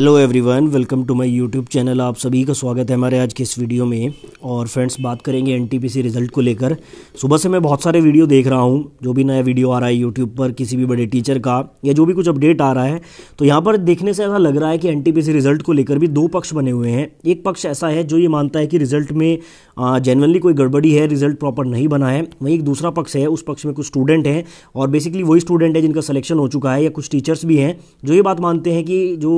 hello everyone welcome to my YouTube channel आप सभी का स्वागत है हमारे आज के इस वीडियो में और फ्रेंड्स बात करेंगे एनटीपीसी रिजल्ट को लेकर सुबह से मैं बहुत सारे वीडियो देख रहा हूं जो भी नया वीडियो आ रहा है यूट्यूब पर किसी भी बड़े टीचर का या जो भी कुछ अपडेट आ रहा है तो यहाँ पर देखने से ऐसा लग रहा है कि एन रिजल्ट को लेकर भी दो पक्ष बने हुए हैं एक पक्ष ऐसा है जो ये मानता है कि रिजल्ट में जेनवनली कोई गड़बड़ी है रिजल्ट प्रॉपर नहीं बना है वहीं एक दूसरा पक्ष है उस पक्ष में कुछ स्टूडेंट हैं और बेसिकली वही स्टूडेंट है जिनका सलेक्शन हो चुका है या कुछ टीचर्स भी हैं जो ये बात मानते हैं कि जो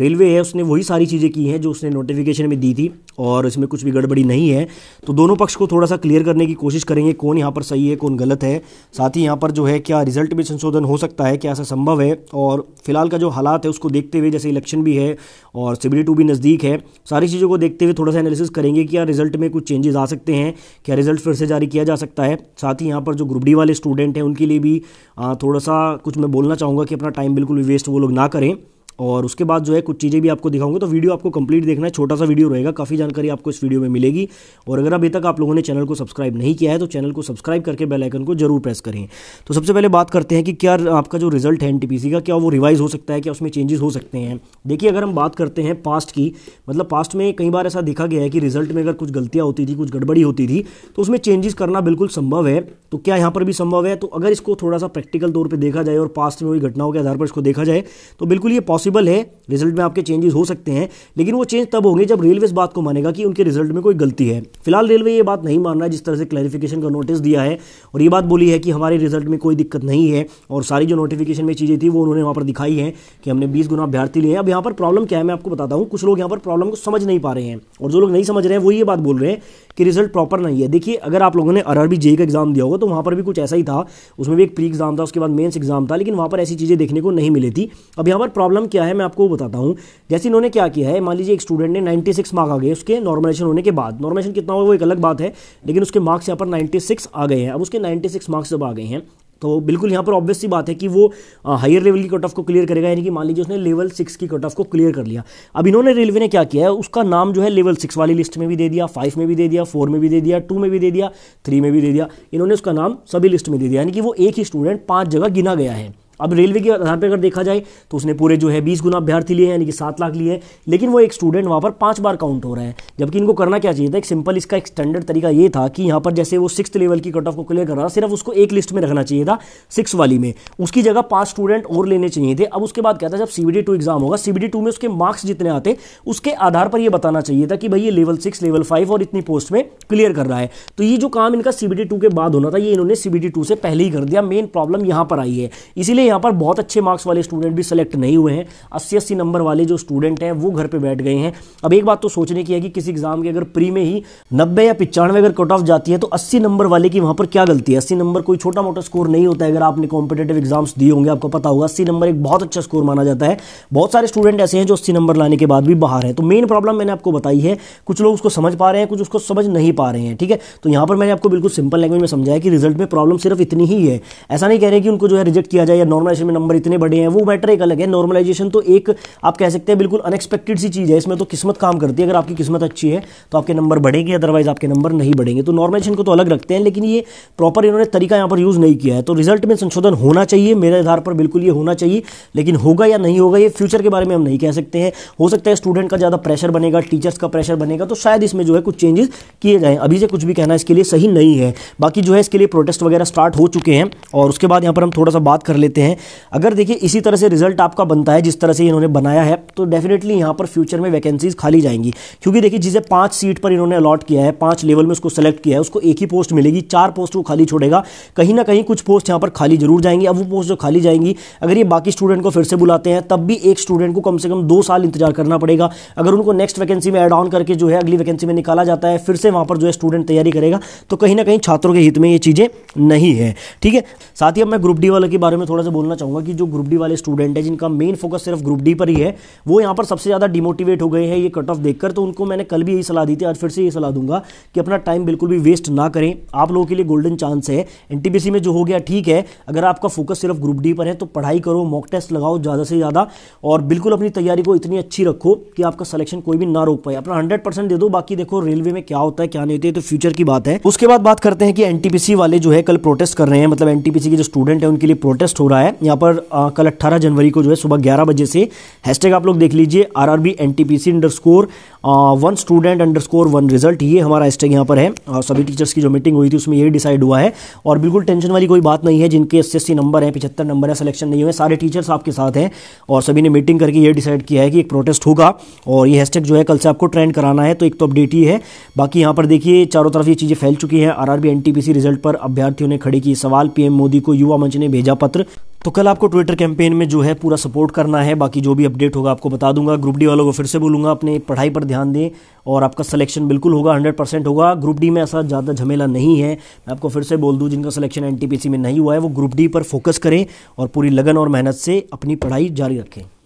रेलवे है उसने वही सारी चीज़ें की हैं जो उसने नोटिफिकेशन में दी थी और इसमें कुछ भी गड़बड़ी नहीं है तो दोनों पक्ष को थोड़ा सा क्लियर करने की कोशिश करेंगे कौन यहाँ पर सही है कौन गलत है साथ ही यहाँ पर जो है क्या रिजल्ट में संशोधन हो सकता है क्या ऐसा संभव है और फिलहाल का जो हालात है उसको देखते हुए जैसे इलेक्शन भी है और सिबिडी टू भी नज़दीक है सारी चीज़ों को देखते हुए थोड़ा सा एनालिसिस करेंगे कि क्या रिजल्ट में कुछ चेंजेस आ सकते हैं क्या रिजल्ट फिर से जारी किया जा सकता है साथ ही यहाँ पर जो ग्रुपडी वाले स्टूडेंट हैं उनके लिए भी थोड़ा सा कुछ मैं बोलना चाहूँगा कि अपना टाइम बिल्कुल भी वेस्ट वो लोग ना करें और उसके बाद जो है कुछ चीज़ें भी आपको दिखाऊंगा तो वीडियो आपको कंप्लीट देखना है छोटा सा वीडियो रहेगा काफ़ी जानकारी आपको इस वीडियो में मिलेगी और अगर अभी तक आप लोगों ने चैनल को सब्सक्राइब नहीं किया है तो चैनल को सब्सक्राइब करके बेलाइकन को जरूर प्रेस करें तो सबसे पहले बात करते हैं कि क्या आपका जो रिजल्ट है एन का क्या वो रिवाइज हो सकता है क्या उसमें चेंजेस हो सकते हैं देखिए अगर हम बात करते हैं पास्ट की मतलब पास्ट में कई बार ऐसा देखा गया है कि रिजल्ट में अगर कुछ गलतियाँ होती थी कुछ गड़बड़ी होती थी तो उसमें चेंजेस करना बिल्कुल संभव है तो क्या यहाँ पर भी संभव है तो अगर इसको थोड़ा सा प्रैक्टिकल तौर पर देखा जाए और पास्ट में हुई घटनाओं के आधार पर इसको देखा जाए तो बिल्कुल ये पॉसिबल पॉसिबल है रिजल्ट में आपके चेंजेस हो सकते हैं लेकिन वो चेंज तब होंगे जब रेलवे इस बात को मानेगा कि उनके रिजल्ट में कोई गलती है फिलहाल रेलवे ये बात नहीं मान रहा है जिस तरह से क्लैरिफिकेशन का नोटिस दिया है और ये बात बोली है कि हमारे रिजल्ट में कोई दिक्कत नहीं है और सारी जो नोटिफिकेशन में चीज़ें थी वो उन्होंने वहाँ पर दिखाई है कि हमने बीस गुना अभ्यर्थी लिए हैं अब यहाँ पर प्रॉब्लम क्या है मैं आपको बताता हूँ कुछ लोग यहाँ पर प्रॉब्लम को समझ नहीं पा रहे हैं और जो लोग नहीं समझ रहे हैं वो ये बात बोल रहे हैं कि रिजल्ट प्रॉपर नहीं है देखिए अगर आप लोगों ने अर भी जे का एग्जाम दिया होगा तो वहाँ पर भी कुछ ऐसा ही था उसमें भी एक प्री एग्जाम था उसके बाद मेन्स एग्जाम था लेकिन वहां पर ऐसी चीज़ें देखने को नहीं मिली थी अब यहाँ पर प्रॉब्लम क्या है मैं आपको बताता हूं जैसे इन्होंने क्या किया है मान लीजिए एक स्टूडेंट ने नाइन्टी सिक्स मार्क आ गए उसके नॉर्मलेशन होने के बाद नॉर्मलेशन कितना हुआ वो एक अलग बात है लेकिन उसके मार्क्स यहाँ पर नाइन्टी सिक्स आ गए हैं अब उसके नाइन्टी सिक्स मार्क्स जब आ गए हैं तो बिल्कुल यहाँ पर ऑब्वियस सी बात है कि वो हायर लेवल की कट ऑफ को क्लियर करेगा यानी कि मान लीजिए उसने लेवल सिक्स की कट ऑफ को क्लियर कर लिया अब इन्होंने रेलवे ने क्या किया है उसका नाम जो है लेवल सिक्स वाली लिस्ट में भी दे दिया फाइव में भी दे दिया फोर में भी दे दिया टू में भी दे दिया थ्री में भी दे दिया इन्होंने उसका नाम सभी लिस्ट में दे दिया यानी कि वो एक ही स्टूडेंट पाँच जगह गिना गया है अब रेलवे के आधार पर अगर देखा जाए तो उसने पूरे जो है बीस गुना अभ्यर्थी लिए हैं यानी कि सात लाख लिए हैं लेकिन वो एक स्टूडेंट वहाँ पर पाँच बार काउंट हो रहा है जबकि इनको करना क्या चाहिए था एक सिंपल इसका एक स्टैंडर्ड तरीका ये था कि यहाँ पर जैसे वो सिक्स लेवल की कट ऑफ को क्लियर कर रहा सिर्फ उसको एक लिस्ट में रखना चाहिए था सिक्स वाली में उसकी जगह पाँच स्टूडेंट और लेने चाहिए थे अब उसके बाद क्या था जब सी टू एग्जाम होगा सी टू में उसके मार्क्स जितने आते उसके आधार पर यह बताना चाहिए था कि भाई ये लेवल सिक्स लेवल फाइव और इतनी पोस्ट में क्लियर कर रहा है तो ये जो काम इनका सी टू के बाद होना था ये इन्होंने सी टू से पहले ही कर दिया मेन प्रॉब्लम यहाँ पर आई है इसीलिए यहाँ पर बहुत अच्छे मार्क्स वाले स्टूडेंट भी सिलेक्ट नहीं हुए हैं अस्सी अस्सी नंबर वाले जो स्टूडेंट हैं वो घर पर बैठ गए हैं अब एक बात तो सोचने की है कि, किसी एग्जाम के अगर प्री में ही नब्बे या पिचानवे अगर कट ऑफ जाती है तो अस्सी नंबर वाले की वहाँ पर क्या गलती है अस्सी नंबर कोई छोटा मोटा स्कोर नहीं होता है अगर आपने कॉम्पिटेटिव एग्जाम्स दिए होंगे आपको पता होगा अस्सी नंबर एक बहुत अच्छा स्कोर माना जाता है बहुत सारे स्टूडेंट ऐसे हैं जो अस्सी नंबर लाने के बाद भी बाहर हैं तो मेन प्रॉब्लम मैंने आपको बताई है कुछ लोग उसको समझ पा रहे हैं कुछ उसको समझ नहीं पा रहे हैं ठीक है तो यहाँ पर मैंने आपको बिल्कुल सिंपल लैंग्वेज में समझाया कि रिजल्ट में प्रॉब्लम सिर्फ इतनी ही है ऐसा नहीं कह रहे कि उनको जो है रिजेक्ट किया जाए या नॉर्मलाइजेशन में नंबर इतने बड़े हैं वो मैटर एक अलग है नॉर्मलाइजेशन तो एक आप कह सकते हैं बिल्कुल अनएक्सपेक्टेड सी चीज़ है इसमें तो किस्मत काम करती है अगर आपकी किस्मत अच्छी है तो आपके नंबर बढ़ेंगे अदरवाइज आपके नंबर नहीं बढ़ेंगे तो नॉर्मलाइजेशन को तो अलग रखते हैं लेकिन ये प्रॉपर इन्होंने तरीका यहाँ पर यूज़ नहीं किया है तो रिजल्ट में संशोधन होना चाहिए मेरे आधार पर बिल्कुल ये होना चाहिए लेकिन होगा या नहीं होगा ये फ्यूचर के बारे में हम नहीं कह सकते हैं हो सकता है स्टूडेंट का ज़्यादा प्रेशर बनेगा टीचर्स का प्रेशर बनेगा तो शायद इसमें जो है कुछ चेंजेस किए जाएँ अभी से कुछ भी कहना इसके लिए सही नहीं है बाकी जो है इसके लिए प्रोटेस्ट वगैरह स्टार्ट हो चुके हैं और उसके बाद यहाँ पर हम थोड़ा सा बात कर लेते हैं हैं अगर देखिए इसी तरह से रिजल्ट आपका बनता है जिस तरह से इन्होंने बनाया है तो डेफिनेटली यहाँ पर फ्यूचर में वैकेंसीज खाली जाएंगी क्योंकि देखिए जिसे पाँच सीट पर इन्होंने अलॉट किया है पाँच लेवल में उसको सेलेक्ट किया है उसको एक ही पोस्ट मिलेगी चार पोस्ट वो खाली छोड़ेगा कहीं ना कहीं कुछ पोस्ट यहाँ पर खाली जरूर जाएंगी अब वो पोस्ट जो खाली जाएंगी अगर ये बाकी स्टूडेंट को फिर से बुलाते हैं तब भी एक स्टूडेंट को कम से कम दो साल इंतजार करना पड़ेगा अगर उनको नेक्स्ट वैकेंसी में एड ऑन करके जो है अगली वैकेंसी में निकाला जाता है फिर से वहाँ पर जो है स्टूडेंट तैयारी करेगा तो कहीं ना कहीं छात्रों के हित में ये चीज़ें नहीं है ठीक है साथ ही अब मैं ग्रुप डी वाले के बारे में थोड़ा सा बोलना चाहूंगा कि जो ग्रुप डी वाले स्टूडेंट है जिनका मेन फोकस सिर्फ ग्रुप डी पर ही है वो यहां पर सबसे ज़्यादा डिमोटिवेट हो गए हैं ये कट ऑफ देखकर तो उनको मैंने कल भी यही सलाह दी थी आज फिर से ये सलाह दूंगा कि अपना टाइम बिल्कुल भी वेस्ट ना करें आप लोगों के लिए गोल्डन चांस है एनटीपीसी में जो हो गया ठीक है अगर आपका फोकस सिर्फ ग्रुप डी पर है तो पढ़ाई करो मॉक टेस्ट लगाओ ज़्यादा से ज़्यादा और बिल्कुल अपनी तैयारी को इतनी अच्छी रखो कि आपका सिलेक्शन कोई भी ना रोक पाए अपना हंड्रेड परसेंट दे दो बाकी देखो रेलवे में क्या होता है क्या नहीं होता है तो फ्यूचर की बात है उसके बाद बात करते हैं कि एनटीपीसी वाले जो है कल प्रोटेस्ट कर रहे हैं मतलब एनटीपीसी के जो स्टूडेंट है उनके लिए प्रोटेस्ट हो रहा है रहा है यहाँ पर आ, कल 18 जनवरी को जो है सुबह 11 बजे से हैशटैग आप लोग देख लीजिए R R B N T P C underscore one student underscore one result ये हमारा हैशटैग यहाँ पर है आ, सभी टीचर्स की जो मीटिंग हुई थी उसमें यही डिसाइड हुआ है और बिल्कुल टेंशन वाली कोई बात नहीं है जिनके एस एस सी नंबर हैं पिछहत्तर नंबर है सिलेक्शन नहीं हुए सारे टीचर्स आपके साथ हैं और सभी ने मीटिंग करके ये डिसाइड किया है कि एक प्रोटेस्ट होगा और ये हैशटैग जो है कल से आपको ट्रेंड कराना है तो एक तो अपडेट ही है बाकी यहाँ पर देखिए चारों तरफ ये चीज़ें फैल चुकी हैं R R B N T P C result पर अभ्यर्थियों ने खड़ी की सवाल पीएम मोदी को युवा मंच ने भेजा पत्र तो कल आपको ट्विटर कैंपेन में जो है पूरा सपोर्ट करना है बाकी जो भी अपडेट होगा आपको बता दूंगा ग्रुप डी वालों को फिर से बोलूंगा अपने पढ़ाई पर ध्यान दें और आपका सिलेक्शन बिल्कुल होगा 100 परसेंट होगा ग्रुप डी में ऐसा ज़्यादा झमेला नहीं है मैं आपको फिर से बोल दूँ जिनका सिलेक्शन एन में नहीं हुआ है वो ग्रुप डी पर फोकस करें और पूरी लगन और मेहनत से अपनी पढ़ाई जारी रखें